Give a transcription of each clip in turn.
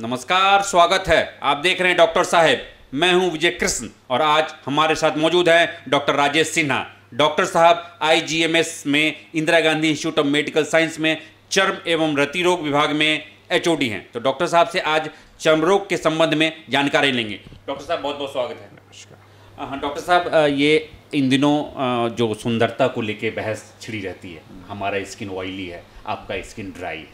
नमस्कार स्वागत है आप देख रहे हैं डॉक्टर साहब मैं हूं विजय कृष्ण और आज हमारे साथ मौजूद हैं डॉक्टर राजेश सिन्हा डॉक्टर साहब आईजीएमएस में Indira Gandhi institute of medical science में चर्म एवं रतिरोग विभाग में एचओडी हैं तो डॉक्टर साहब से आज चर्म रोग के संबंध में जानकारी लेंगे डॉक्टर साहब बहुत बहुत स्वागत है नमस्कार हाँ डॉक्टर साहब ये इन दिनों जो सुंदरता को लेके बहस छिड़ी रहती है हमारा स्किन ऑयली है आपका स्किन ड्राई है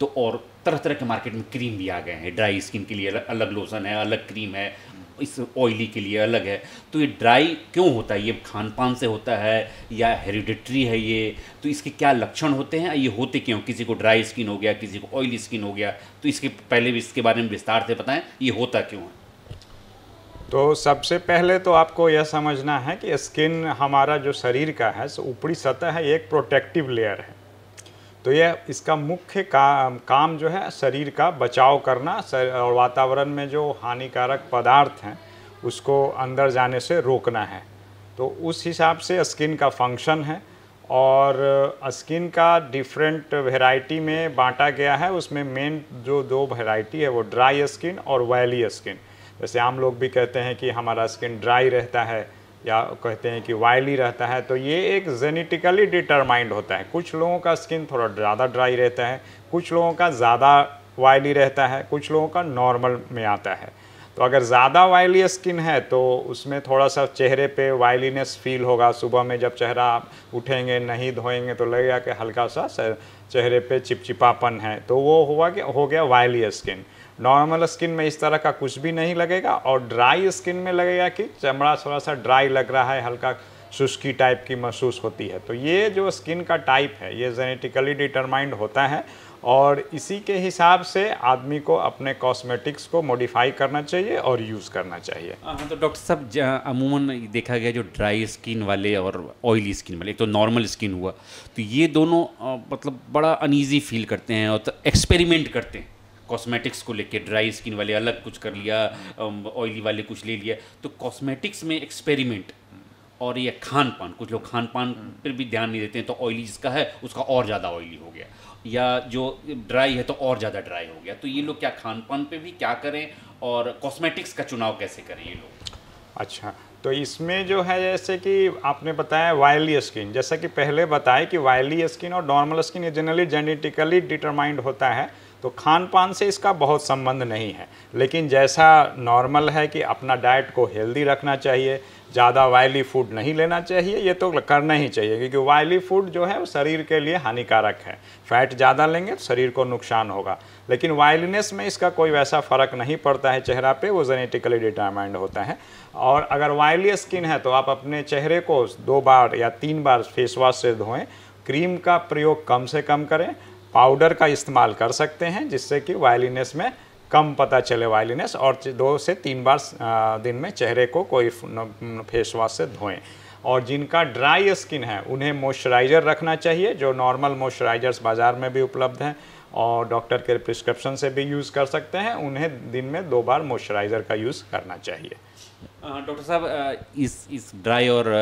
तो और तरह तरह के मार्केट में क्रीम भी आ गए हैं ड्राई स्किन के लिए अलग लोशन है अलग क्रीम है इस ऑयली के लिए अलग है तो ये ड्राई क्यों होता है ये खान पान से होता है या हेरिडिट्री है ये तो इसके क्या लक्षण होते हैं ये होते क्यों किसी को ड्राई स्किन हो गया किसी को ऑयली स्किन हो गया तो इसके पहले भी इसके बारे में विस्तार से बताएं ये होता क्यों है तो सबसे पहले तो आपको यह समझना है कि स्किन हमारा जो शरीर का है सो ऊपरी सतह है एक प्रोटेक्टिव लेयर है तो यह इसका मुख्य काम काम जो है शरीर का बचाव करना और वातावरण में जो हानिकारक पदार्थ हैं उसको अंदर जाने से रोकना है तो उस हिसाब से स्किन का फंक्शन है और स्किन का डिफरेंट वेराइटी में बांटा गया है उसमें मेन जो दो वेराइटी है वो ड्राई स्किन और वैली स्किन वैसे आम लोग भी कहते हैं कि हमारा स्किन ड्राई रहता है या कहते हैं कि वायली रहता है तो ये एक जेनेटिकली डिटरमाइंड होता है कुछ लोगों का स्किन थोड़ा ज़्यादा ड्राई रहता है कुछ लोगों का ज़्यादा वायली रहता है कुछ लोगों का नॉर्मल में आता है तो अगर ज़्यादा वायली स्किन है तो उसमें थोड़ा सा चेहरे पे वायलीनेस फील होगा सुबह में जब चेहरा आप उठेंगे नहीं धोएंगे तो लगेगा कि हल्का सा चेहरे पे चिपचिपापन है तो वो हुआ कि हो गया वायली स्किन नॉर्मल स्किन में इस तरह का कुछ भी नहीं लगेगा और ड्राई स्किन में लगेगा कि चमड़ा थोड़ा सा ड्राई लग रहा है हल्का सुस्की टाइप की महसूस होती है तो ये जो स्किन का टाइप है ये जेनेटिकली डिटरमाइंड होता है और इसी के हिसाब से आदमी को अपने कॉस्मेटिक्स को मॉडिफाई करना चाहिए और यूज़ करना चाहिए हाँ, हाँ तो डॉक्टर साहब अमूमन देखा गया जो ड्राई स्किन वाले और ऑयली स्किन वाले एक तो नॉर्मल स्किन हुआ तो ये दोनों मतलब बड़ा अनइजी फील करते हैं और तो एक्सपेरिमेंट करते हैं कॉस्मेटिक्स को लेके ड्राई स्किन वाले अलग कुछ कर लिया ऑयली um, वाले कुछ ले लिया तो कॉस्मेटिक्स में एक्सपेरिमेंट और ये खान पान कुछ लोग खान पान पर भी ध्यान नहीं देते हैं तो ऑयली जिसका है उसका और ज़्यादा ऑयली हो गया या जो ड्राई है तो और ज़्यादा ड्राई हो गया तो ये लोग क्या खान पान पर भी क्या करें और कॉस्मेटिक्स का चुनाव कैसे करें ये लोग अच्छा तो इसमें जो है जैसे कि आपने बताया वायली स्किन जैसा कि पहले बताया कि वायली स्किन और नॉर्मल स्किन ये जनरली जेनेटिकली डिटरमाइंड होता है तो खान पान से इसका बहुत संबंध नहीं है लेकिन जैसा नॉर्मल है कि अपना डाइट को हेल्दी रखना चाहिए ज़्यादा वायली फूड नहीं लेना चाहिए ये तो करना ही चाहिए क्योंकि वायली फूड जो है वो शरीर के लिए हानिकारक है फैट ज़्यादा लेंगे तो शरीर को नुकसान होगा लेकिन वायलीनेस में इसका कोई वैसा फ़र्क नहीं पड़ता है चेहरा पे वो जेनेटिकली डिटर्माइंड होता है और अगर वायली स्किन है तो आप अपने चेहरे को दो बार या तीन बार फेस वॉश से धोएं क्रीम का प्रयोग कम से कम करें पाउडर का इस्तेमाल कर सकते हैं जिससे कि वायलिनेस में कम पता चले वायलिनेस और दो से तीन बार दिन में चेहरे को कोई फेस वॉश से धोएं और जिनका ड्राई स्किन है उन्हें मॉइस्चराइज़र रखना चाहिए जो नॉर्मल मॉइस्चराइज़र्स बाज़ार में भी उपलब्ध हैं और डॉक्टर के प्रिस्क्रिप्शन से भी यूज़ कर सकते हैं उन्हें दिन में दो बार मॉइस्चराइज़र का यूज़ करना चाहिए डॉक्टर साहब इस इस ड्राई और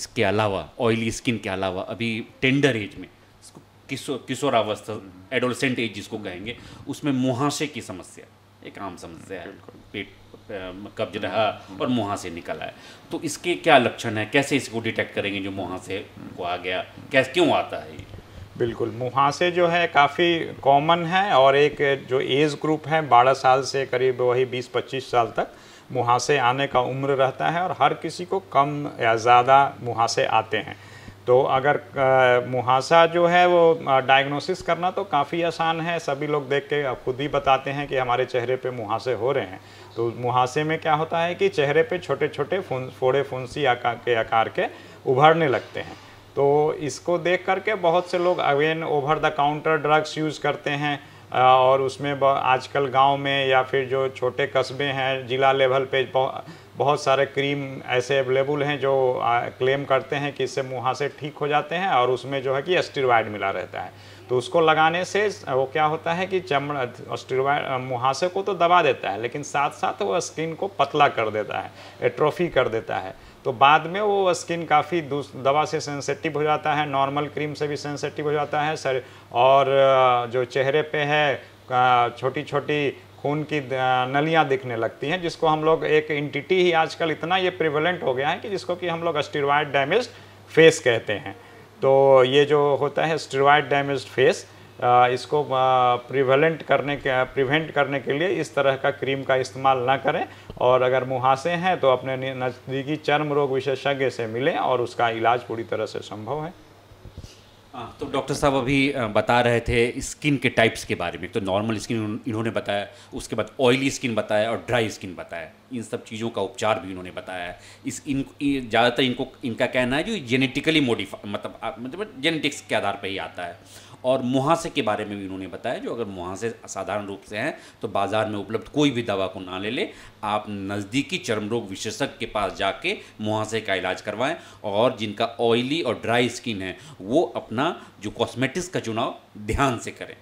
इसके अलावा ऑयली स्किन के अलावा अभी टेंडर एज में किशो किशोरावस्था एडोलसेंट एज जिसको कहेंगे उसमें मुहासे की समस्या एक आम समस्या है पेट कब्ज रहा और मुहासे निकल आए तो इसके क्या लक्षण है कैसे इसको डिटेक्ट करेंगे जो मुहासे को आ गया कैसे क्यों आता है ये बिल्कुल मुहासे जो है काफ़ी कॉमन है और एक जो एज ग्रुप है बारह साल से करीब वही बीस पच्चीस साल तक मुहासे आने का उम्र रहता है और हर किसी को कम या ज़्यादा मुहासे आते हैं तो अगर मुहासा जो है वो डायग्नोसिस करना तो काफ़ी आसान है सभी लोग देख के खुद ही बताते हैं कि हमारे चेहरे पे मुहासे हो रहे हैं तो मुहासे में क्या होता है कि चेहरे पे छोटे छोटे फुन फोड़े फुंसी आकार के आकार के उभरने लगते हैं तो इसको देख करके बहुत से लोग again over the counter drugs use करते हैं और उसमें आजकल गांव में या फिर जो छोटे कस्बे हैं ज़िला लेवल पे बहुत सारे क्रीम ऐसे अवेलेबल हैं जो क्लेम करते हैं कि इससे मुहासे ठीक हो जाते हैं और उसमें जो है कि एस्टेरॉयड मिला रहता है तो उसको लगाने से वो क्या होता है कि चमड़ा ऑस्ट्रोवाइड मुहासे को तो दबा देता है लेकिन साथ साथ वो स्किन को पतला कर देता है एट्रोफी कर देता है तो बाद में वो स्किन काफ़ी दवा से सेंसेटिव हो जाता है नॉर्मल क्रीम से भी सेंसेटिव हो जाता है सर और जो चेहरे पे है छोटी छोटी खून की नलियाँ दिखने लगती हैं जिसको हम लोग एक इंटिटी ही आजकल इतना ये प्रिवलेंट हो गया है कि जिसको कि हम लोग स्टेरॉयड डैमेज फेस कहते हैं तो ये जो होता है स्टेरॉयड डैमेज फेस इसको प्रिवलेंट करने के प्रिवेंट करने के लिए इस तरह का क्रीम का इस्तेमाल ना करें और अगर मुहासे हैं तो अपने नज़दीकी चर्म रोग विशेषज्ञ से मिलें और उसका इलाज पूरी तरह से संभव है हाँ, तो डॉक्टर साहब अभी बता रहे थे स्किन के टाइप्स के बारे में तो नॉर्मल स्किन इन्होंने बताया उसके बाद ऑयली स्किन बताया और ड्राई स्किन बताया इन सब चीज़ों का उपचार भी इन्होंने बताया है इस इन ज़्यादातर इनको इनका कहना है जो जेनेटिकली मोडिफा मतलब मतलब जेनेटिक्स के आधार पर ही आता है और मुहासे के बारे में भी उन्होंने बताया जो अगर मुहासे साधारण रूप से हैं तो बाज़ार में उपलब्ध कोई भी दवा को ना ले ले आप नज़दीकी चर्म रोग विशेषज्ञ के पास जाके मुहासे का इलाज करवाएं और जिनका ऑयली और ड्राई स्किन है वो अपना जो कॉस्मेटिक्स का चुनाव ध्यान से करें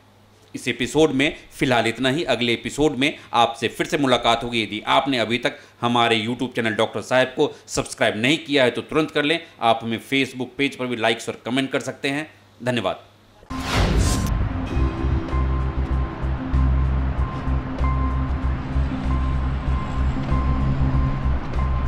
इस एपिसोड में फिलहाल इतना ही अगले एपिसोड में आपसे फिर से मुलाकात होगी यदि आपने अभी तक हमारे यूट्यूब चैनल डॉक्टर साहब को सब्सक्राइब नहीं किया है तो तुरंत कर लें आप हमें फेसबुक पेज पर भी लाइक्स और कमेंट कर सकते हैं धन्यवाद